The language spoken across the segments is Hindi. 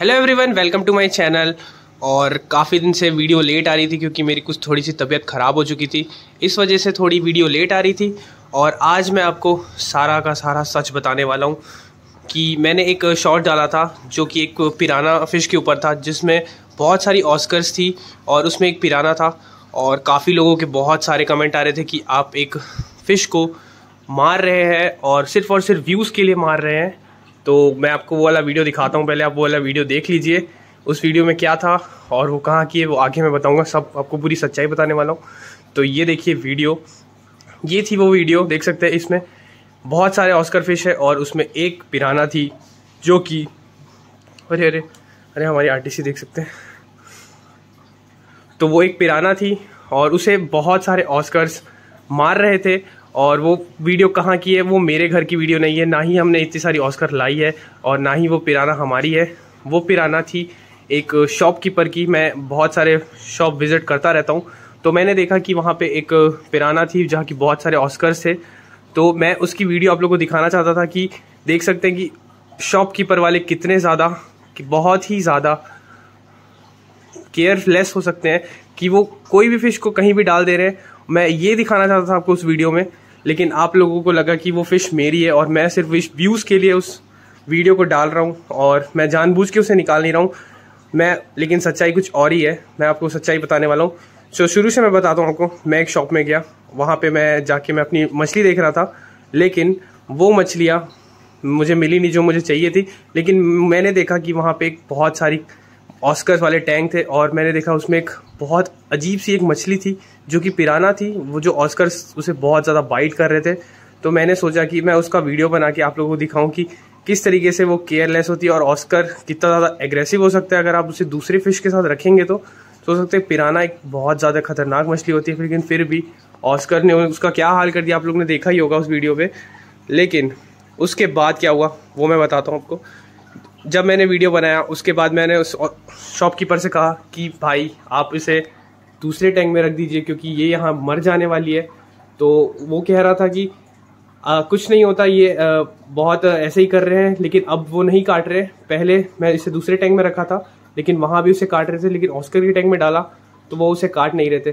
hello everyone welcome to my channel और काफ़ी दिन से वीडियो लेट आ रही थी क्योंकि मेरी कुछ थोड़ी सी तबीयत ख़राब हो चुकी थी इस वजह से थोड़ी वीडियो लेट आ रही थी और आज मैं आपको सारा का सारा सच बताने वाला हूँ कि मैंने एक शॉट डाला था जो कि एक पिराना फ़िश के ऊपर था जिसमें बहुत सारी ऑस्कर्स थी और उसमें एक पिराना था और काफ़ी लोगों के बहुत सारे कमेंट आ रहे थे कि आप एक फ़िश को मार रहे हैं और सिर्फ़ और सिर्फ व्यूज़ के लिए मार रहे हैं तो मैं आपको वो वाला वीडियो दिखाता हूँ पहले आप वो वाला वीडियो देख लीजिए उस वीडियो में क्या था और वो कहाँ की है वो आगे मैं बताऊँगा सब आपको पूरी सच्चाई बताने वाला हूँ तो ये देखिए वीडियो ये थी वो वीडियो देख सकते हैं इसमें बहुत सारे ऑस्कर फिश है और उसमें एक पिराना थी जो कि अरे अरे अरे हमारी आरटीसी देख सकते हैं तो वो एक पिराना थी और उसे बहुत सारे ऑस्कर्स मार रहे थे और वो वीडियो कहाँ की है वो मेरे घर की वीडियो नहीं है ना ही हमने इतनी सारी ऑस्कर लाई है और ना ही वो पिराना हमारी है वो पिराना थी एक शॉपकीपर की मैं बहुत सारे शॉप विज़िट करता रहता हूँ तो मैंने देखा कि वहाँ पे एक पिराना थी जहाँ की बहुत सारे ऑस्कर्स थे तो मैं उसकी वीडियो आप लोग को दिखाना चाहता था कि देख सकते हैं कि शॉपकीपर वाले कितने ज़्यादा कि बहुत ही ज़्यादा केयरलेस हो सकते हैं कि वो कोई भी फिश को कहीं भी डाल दे रहे हैं मैं ये दिखाना चाहता था आपको उस वीडियो में लेकिन आप लोगों को लगा कि वो फ़िश मेरी है और मैं सिर्फ व्यूज़ के लिए उस वीडियो को डाल रहा हूँ और मैं जानबूझ के उसे निकाल नहीं रहा हूँ मैं लेकिन सच्चाई कुछ और ही है मैं आपको सच्चाई बताने वाला हूँ सो शुरू से मैं बताता हूँ आपको मैं एक शॉप में गया वहाँ पे मैं जाके मैं अपनी मछली देख रहा था लेकिन वो मछलियाँ मुझे मिली नहीं जो मुझे चाहिए थी लेकिन मैंने देखा कि वहाँ पे एक बहुत सारी ऑस्कर्स वाले टैंक थे और मैंने देखा उसमें एक बहुत अजीब सी एक मछली थी जो कि पिराना थी वो जो ऑस्कर उसे बहुत ज़्यादा बाइट कर रहे थे तो मैंने सोचा कि मैं उसका वीडियो बना के आप लोगों को दिखाऊं कि किस तरीके से वो केयरलेस होती है और ऑस्कर कितना ज़्यादा एग्रेसिव हो सकता है अगर आप उसे दूसरी फिश के साथ रखेंगे तो सोच तो सकते पिराना एक बहुत ज़्यादा खतरनाक मछली होती है लेकिन फिर भी ऑस्कर ने उसका क्या हाल कर दिया आप लोग ने देखा ही होगा उस वीडियो पर लेकिन उसके बाद क्या हुआ वो मैं बताता हूँ आपको जब मैंने वीडियो बनाया उसके बाद मैंने उस शॉपकीपर से कहा कि भाई आप इसे दूसरे टैंक में रख दीजिए क्योंकि ये यहाँ मर जाने वाली है तो वो कह रहा था कि आ, कुछ नहीं होता ये आ, बहुत ऐसे ही कर रहे हैं लेकिन अब वो नहीं काट रहे पहले मैं इसे दूसरे टैंक में रखा था लेकिन वहाँ भी उसे काट रहे थे लेकिन ऑस्कर के टैंक में डाला तो वो उसे काट नहीं रहे थे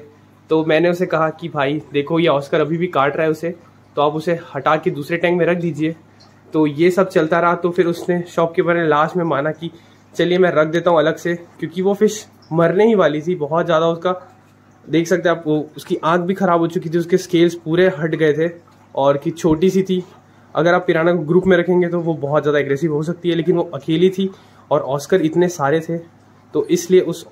तो मैंने उसे कहा कि भाई देखो ये ऑस्कर अभी भी काट रहा है उसे तो आप उसे हटा के दूसरे टैंक में रख दीजिए तो ये सब चलता रहा तो फिर उसने शॉपकीपर ने लास्ट में माना कि चलिए मैं रख देता हूँ अलग से क्योंकि वो फिश मरने ही वाली थी बहुत ज़्यादा उसका देख सकते हैं आप वो उसकी आँख भी ख़राब हो चुकी थी उसके स्केल्स पूरे हट गए थे और कि छोटी सी थी अगर आप पिराना को ग्रुप में रखेंगे तो वो बहुत ज़्यादा एग्रेसिव हो सकती है लेकिन वो अकेली थी और ऑस्कर इतने सारे थे तो इसलिए उस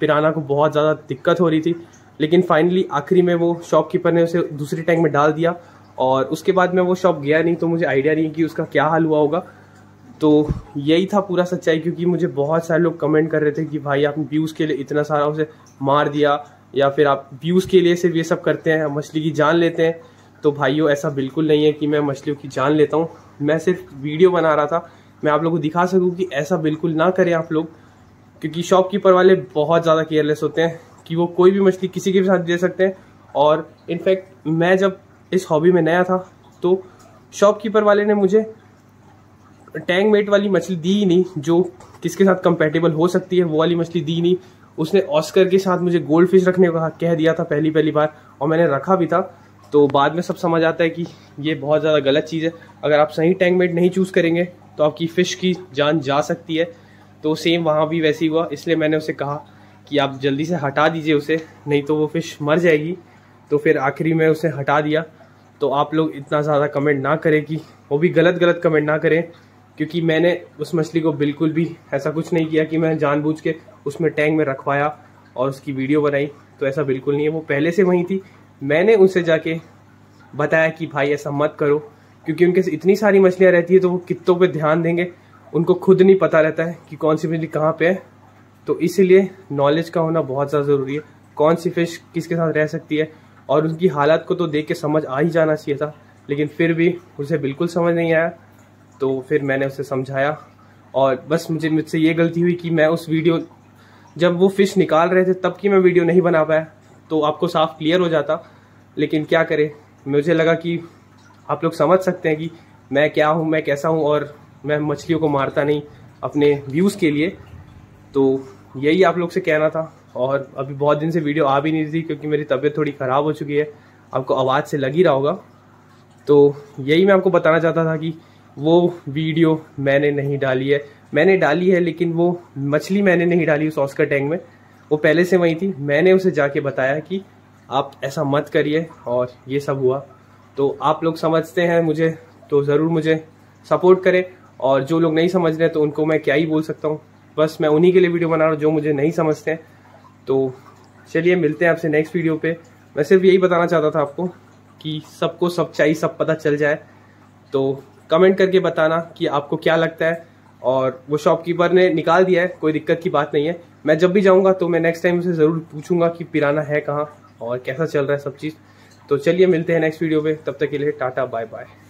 पिराना को बहुत ज़्यादा दिक्कत हो रही थी लेकिन फाइनली आखिरी में वो शॉपकीपर ने उसे दूसरे टैंक में डाल दिया और उसके बाद मैं वो शॉप गया नहीं तो मुझे आइडिया नहीं कि उसका क्या हाल हुआ होगा तो यही था पूरा सच्चाई क्योंकि मुझे बहुत सारे लोग कमेंट कर रहे थे कि भाई आपने व्यूज़ के लिए इतना सारा उसे मार दिया या फिर आप व्यूज़ के लिए सिर्फ ये सब करते हैं मछली की जान लेते हैं तो भाइयों ऐसा बिल्कुल नहीं है कि मैं मछलियों की जान लेता हूँ मैं सिर्फ वीडियो बना रहा था मैं आप लोग को दिखा सकूँ कि ऐसा बिल्कुल ना करें आप लोग क्योंकि शॉपकीपर वाले बहुत ज़्यादा केयरलेस होते हैं कि वो कोई भी मछली किसी के भी साथ दे सकते हैं और इनफैक्ट मैं जब इस हॉबी में नया था तो शॉपकीपर वाले ने मुझे टैंग मेट वाली मछली दी ही नहीं जो किसके साथ कंपेटेबल हो सकती है वो वाली मछली दी नहीं उसने ऑस्कर के साथ मुझे गोल्ड फिश रखने का कह दिया था पहली पहली बार और मैंने रखा भी था तो बाद में सब समझ आता है कि ये बहुत ज़्यादा गलत चीज़ है अगर आप सही टैंक मेट नहीं चूज़ करेंगे तो आपकी फ़िश की जान जा सकती है तो सेम वहाँ भी वैसे ही हुआ इसलिए मैंने उसे कहा कि आप जल्दी से हटा दीजिए उसे नहीं तो वो फ़िश मर जाएगी तो फिर आखिरी में उसे हटा दिया तो आप लोग इतना ज़्यादा कमेंट ना करें कि वो भी गलत गलत कमेंट ना करें क्योंकि मैंने उस मछली को बिल्कुल भी ऐसा कुछ नहीं किया कि मैं जानबूझ के उसमें टैंक में रखवाया और उसकी वीडियो बनाई तो ऐसा बिल्कुल नहीं है वो पहले से वहीं थी मैंने उनसे जाके बताया कि भाई ऐसा मत करो क्योंकि उनके से इतनी सारी मछलियाँ रहती है तो वो कितों पर ध्यान देंगे उनको खुद नहीं पता रहता है कि कौन सी मछली कहाँ पर है तो इसीलिए नॉलेज का होना बहुत ज़्यादा ज़रूरी है कौन सी फिश किसके साथ रह सकती है और उनकी हालत को तो देख के समझ आ ही जाना चाहिए था लेकिन फिर भी उसे बिल्कुल समझ नहीं आया तो फिर मैंने उसे समझाया और बस मुझे मुझसे ये गलती हुई कि मैं उस वीडियो जब वो फ़िश निकाल रहे थे तब की मैं वीडियो नहीं बना पाया तो आपको साफ क्लियर हो जाता लेकिन क्या करें मुझे लगा कि आप लोग समझ सकते हैं कि मैं क्या हूँ मैं कैसा हूँ और मैं मछलियों को मारता नहीं अपने व्यूज़ के लिए तो यही आप लोग से कहना था और अभी बहुत दिन से वीडियो आ भी नहीं थी क्योंकि मेरी तबीयत थोड़ी ख़राब हो चुकी है आपको आवाज़ से लग ही रहा होगा तो यही मैं आपको बताना चाहता था कि वो वीडियो मैंने नहीं डाली है मैंने डाली है लेकिन वो मछली मैंने नहीं डाली उस ऑस्कर टैंक में वो पहले से वहीं थी मैंने उसे जाके बताया कि आप ऐसा मत करिए और ये सब हुआ तो आप लोग समझते हैं मुझे तो ज़रूर मुझे सपोर्ट करें और जो लोग नहीं समझ रहे तो उनको मैं क्या ही बोल सकता हूँ बस मैं उन्हीं के लिए वीडियो बना रहा हूँ जो मुझे नहीं समझते हैं तो चलिए मिलते हैं आपसे नेक्स्ट वीडियो पे मैं सिर्फ यही बताना चाहता था आपको कि सबको सब चाहिए सब पता चल जाए तो कमेंट करके बताना कि आपको क्या लगता है और वो शॉपकीपर ने निकाल दिया है कोई दिक्कत की बात नहीं है मैं जब भी जाऊँगा तो मैं नेक्स्ट टाइम उसे ज़रूर पूछूंगा कि पिराना है कहाँ और कैसा चल रहा है सब चीज़ तो चलिए मिलते हैं नेक्स्ट वीडियो पर तब तक के लिए टाटा बाय बाय